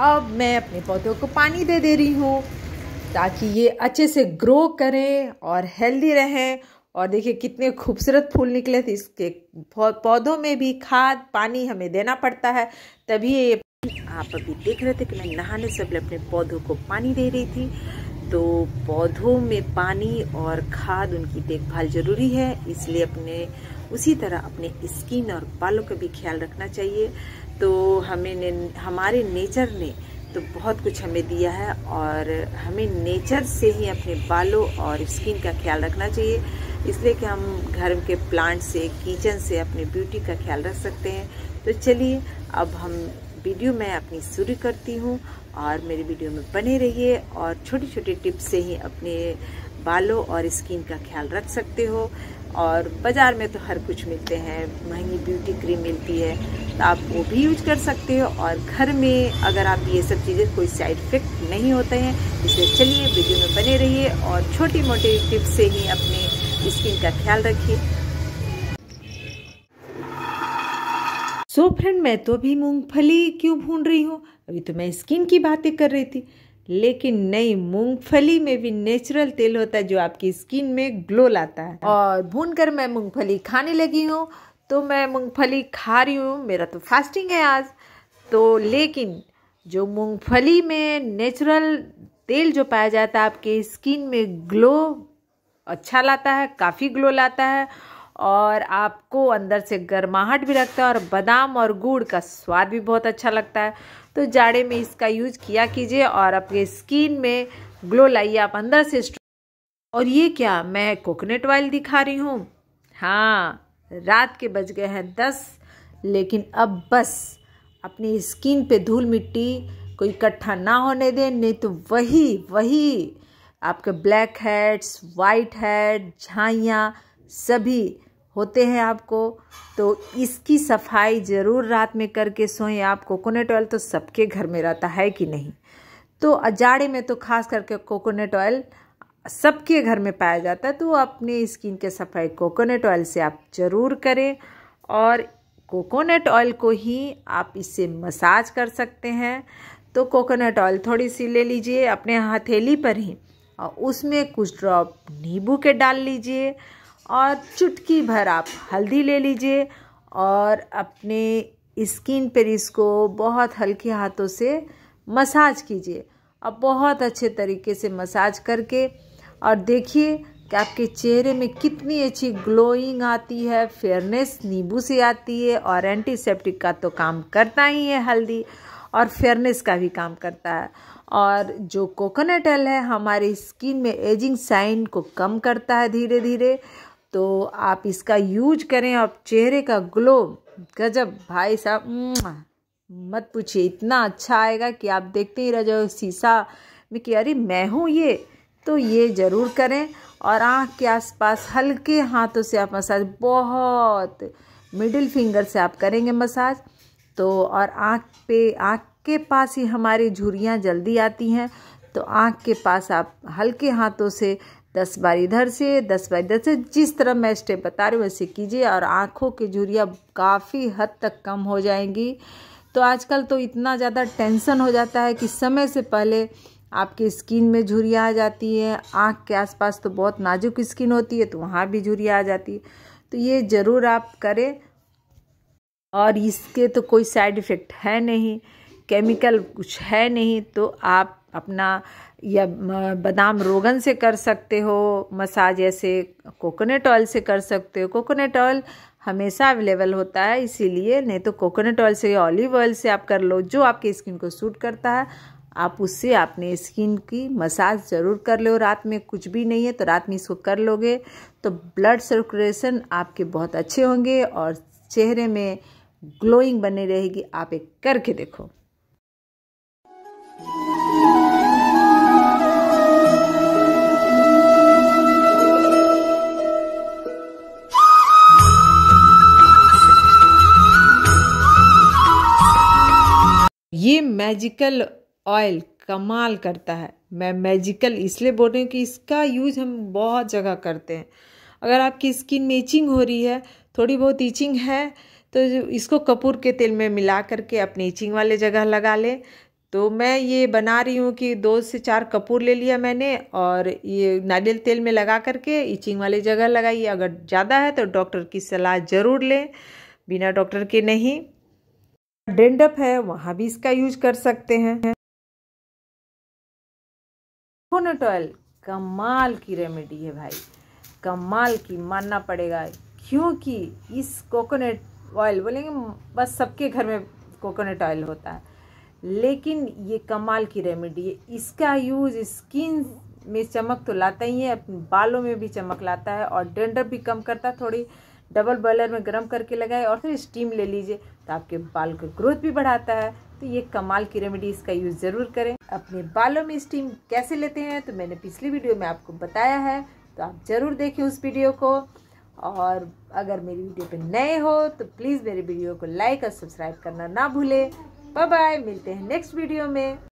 अब मैं अपने पौधों को पानी दे दे रही हूँ ताकि ये अच्छे से ग्रो करें और हेल्दी रहें और देखिए कितने खूबसूरत फूल निकले थे इसके पौधों में भी खाद पानी हमें देना पड़ता है तभी ये आप अभी देख रहे थे कि मैं नहाने से पहले अपने पौधों को पानी दे रही थी तो पौधों में पानी और खाद उनकी देखभाल ज़रूरी है इसलिए अपने उसी तरह अपने स्किन और बालों का भी ख्याल रखना चाहिए तो हमें ने, हमारे नेचर ने तो बहुत कुछ हमें दिया है और हमें नेचर से ही अपने बालों और स्किन का ख्याल रखना चाहिए इसलिए कि हम घर के प्लांट से किचन से अपने ब्यूटी का ख्याल रख सकते हैं तो चलिए अब हम वीडियो मैं अपनी शुरू करती हूँ और मेरी वीडियो में बने रहिए और छोटी छोटे टिप्स से ही अपने बालों और स्किन का ख्याल रख सकते हो और बाज़ार में तो हर कुछ मिलते हैं महंगी ब्यूटी क्रीम मिलती है तो आप वो भी यूज कर सकते हो और घर में अगर आप ये सब चीज़ें कोई साइड इफेक्ट नहीं होते हैं इसलिए चलिए वीडियो में बने रहिए और छोटी मोटी टिप्स से ही अपने स्किन का ख्याल रखिए सो so फ्रेंड मैं तो अभी मूंगफली क्यों भून रही हूँ अभी तो मैं स्किन की बातें कर रही थी लेकिन नहीं मूंगफली में भी नेचुरल तेल होता है जो आपकी स्किन में ग्लो लाता है और भून कर मैं मूंगफली खाने लगी हूँ तो मैं मूंगफली खा रही हूँ मेरा तो फास्टिंग है आज तो लेकिन जो मूंगफली में नेचुरल तेल जो पाया जाता है आपके स्किन में ग्लो अच्छा लाता है काफ़ी ग्लो लाता है और आपको अंदर से गर्माहट भी लगता है और बादाम और गुड़ का स्वाद भी बहुत अच्छा लगता है तो जाड़े में इसका यूज किया कीजिए और आपके स्किन में ग्लो लाइए आप अंदर से और ये क्या मैं कोकोनट ऑयल दिखा रही हूँ हाँ रात के बज गए हैं दस लेकिन अब बस अपनी स्किन पे धूल मिट्टी को इकट्ठा ना होने दें नहीं तो वही वही आपके ब्लैक हेड्स वाइट हेड झाइयाँ सभी होते हैं आपको तो इसकी सफाई ज़रूर रात में करके सोएं आप कोकोनट ऑयल तो सबके घर में रहता है कि नहीं तो अजाड़े में तो खास करके कोकोनट ऑयल सबके घर में पाया जाता है तो अपने स्किन के सफाई कोकोनट ऑयल से आप ज़रूर करें और कोकोनट ऑयल को ही आप इससे मसाज कर सकते हैं तो कोकोनट ऑयल थोड़ी सी ले लीजिए अपने हथेली पर ही और उसमें कुछ ड्रॉप नींबू के डाल लीजिए और चुटकी भर आप हल्दी ले लीजिए और अपने स्किन पर इसको बहुत हल्के हाथों से मसाज कीजिए अब बहुत अच्छे तरीके से मसाज करके और देखिए कि आपके चेहरे में कितनी अच्छी ग्लोइंग आती है फेयरनेस नींबू से आती है और एंटीसेप्टिक का तो काम करता ही है हल्दी और फेयरनेस का भी काम करता है और जो कोकोनट ऑयल है हमारी स्किन में एजिंग साइन को कम करता है धीरे धीरे तो आप इसका यूज करें आप चेहरे का ग्लो गजब भाई साहब मत पूछिए इतना अच्छा आएगा कि आप देखते ही रह जाओ शीशा में कि अरे मैं हूँ ये तो ये ज़रूर करें और आँख के आसपास हल्के हाथों से आप मसाज बहुत मिडिल फिंगर से आप करेंगे मसाज तो और आँख पे आँख के पास ही हमारी झुरियाँ जल्दी आती हैं तो आँख के पास आप हल्के हाथों से दस बार इधर से दस बार इधर से जिस तरह मैं स्टेप बता रही हूँ वैसे कीजिए और आँखों की झुरियाँ काफ़ी हद तक कम हो जाएंगी तो आजकल तो इतना ज़्यादा टेंशन हो जाता है कि समय से पहले आपकी स्किन में झुरियाँ आ जाती है आँख के आसपास तो बहुत नाजुक स्किन होती है तो वहाँ भी झुरियाँ आ जाती है तो ये ज़रूर आप करें और इसके तो कोई साइड इफ़ेक्ट है नहीं केमिकल कुछ है नहीं तो आप अपना या बादाम रोगन से कर सकते हो मसाज ऐसे कोकोनट ऑयल से कर सकते हो कोकोनट ऑयल हमेशा अवेलेबल होता है इसीलिए नहीं तो कोकोनट ऑयल से ऑलिव ऑयल से आप कर लो जो आपके स्किन को सूट करता है आप उससे आपने स्किन की मसाज ज़रूर कर लो रात में कुछ भी नहीं है तो रात में इसको कर लोगे तो ब्लड सर्कुलेशन आपके बहुत अच्छे होंगे और चेहरे में ग्लोइंग बनी रहेगी आप एक करके देखो ये मैजिकल ऑयल कमाल करता है मैं मैजिकल इसलिए बोल रही हूँ कि इसका यूज हम बहुत जगह करते हैं अगर आपकी स्किन में इचिंग हो रही है थोड़ी बहुत इचिंग है तो इसको कपूर के तेल में मिला करके अपनी इचिंग वाले जगह लगा लें तो मैं ये बना रही हूँ कि दो से चार कपूर ले लिया मैंने और ये नारियल तेल में लगा करके इचिंग वाले जगह लगाइए अगर ज़्यादा है तो डॉक्टर की सलाह ज़रूर लें बिना डॉक्टर के नहीं डेंडप है वहाँ भी इसका यूज कर सकते हैं कोकोनट ऑयल कमाल की रेमेडी है भाई कमाल की मानना पड़ेगा क्योंकि इस कोकोनट ऑयल बोलेंगे बस सबके घर में कोकोनट ऑयल होता है लेकिन ये कमाल की रेमेडी है इसका यूज स्किन में चमक तो लाता ही है अपने बालों में भी चमक लाता है और डेंडर भी कम करता है थोड़ी डबल बॉयलर में गर्म करके लगाए और फिर स्टीम ले लीजिए तो आपके बाल का ग्रोथ भी बढ़ाता है तो ये कमाल की रेमेडी इसका यूज़ ज़रूर करें अपने बालों में स्टीम कैसे लेते हैं तो मैंने पिछली वीडियो में आपको बताया है तो आप ज़रूर देखें उस वीडियो को और अगर मेरी वीडियो पर नए हो तो प्लीज़ मेरे वीडियो को लाइक और सब्सक्राइब करना ना भूलें बाय बाय मिलते हैं नेक्स्ट वीडियो में